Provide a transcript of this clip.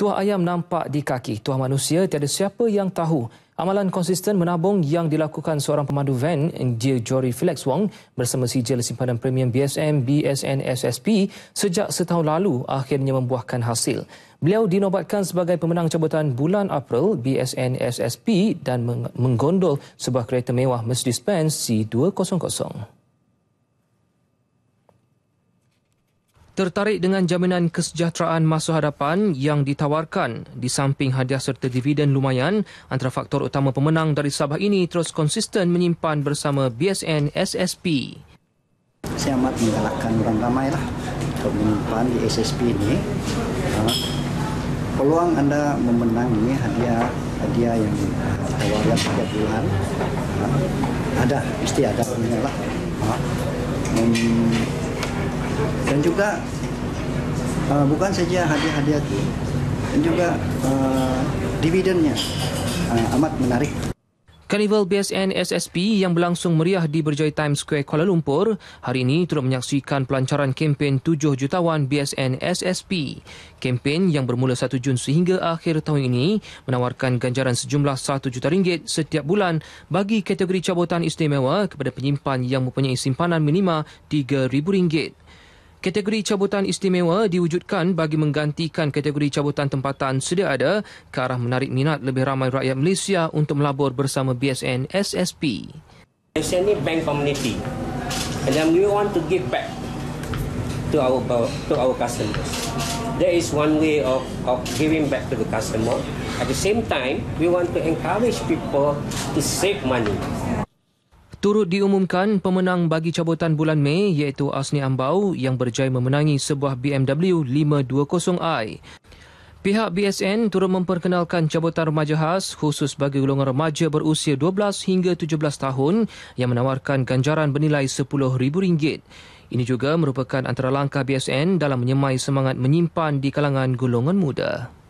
Tuah ayam nampak di kaki. Tuah manusia tiada siapa yang tahu. Amalan konsisten menabung yang dilakukan seorang pemandu van, dia Jory Felix Wong, bersama sijil simpanan premium BSM, BSN, SSP sejak setahun lalu akhirnya membuahkan hasil. Beliau dinobatkan sebagai pemenang cabutan bulan April BSN SSP dan menggondol sebuah kereta mewah Mercedes-Benz C200. tertarik dengan jaminan kesejahteraan masa hadapan yang ditawarkan di samping hadiah serta dividen lumayan antara faktor utama pemenang dari Sabah ini terus konsisten menyimpan bersama BSN SSP. Saya amat menggalakkan orang ramai lah untuk menyimpan di SSP ini. Ah, peluang anda memenang ini hadiah hadiah yang ditawarkan setiap bulan ah, ada pasti ada peluang lah. Ah, juga uh, bukan saja hadiah-hadiah itu dan juga uh, dividennya uh, amat menarik. Karnival BSN SSP yang berlangsung meriah di Berjaya Times Square Kuala Lumpur hari ini turut menyaksikan pelancaran kempen 7 jutawan BSN SSP. Kempen yang bermula 1 Jun sehingga akhir tahun ini menawarkan ganjaran sejumlah 1 juta ringgit setiap bulan bagi kategori cabutan istimewa kepada penyimpan yang mempunyai simpanan minima 3000 ringgit. Kategori cabutan istimewa diwujudkan bagi menggantikan kategori cabutan tempatan sedia ada ke arah menarik minat lebih ramai rakyat Malaysia untuk melabur bersama BSN SSP. BSN ni bank community. And then we want to give back to our to our customers. There is one way of of giving back to the customer. At the same time, we want to encourage people to save money. Turut diumumkan pemenang bagi cabutan bulan Mei iaitu Asni Ambau yang berjaya memenangi sebuah BMW 520i. Pihak BSN turut memperkenalkan cabutan remaja khas khusus bagi golongan remaja berusia 12 hingga 17 tahun yang menawarkan ganjaran bernilai RM10,000. Ini juga merupakan antara langkah BSN dalam menyemai semangat menyimpan di kalangan golongan muda.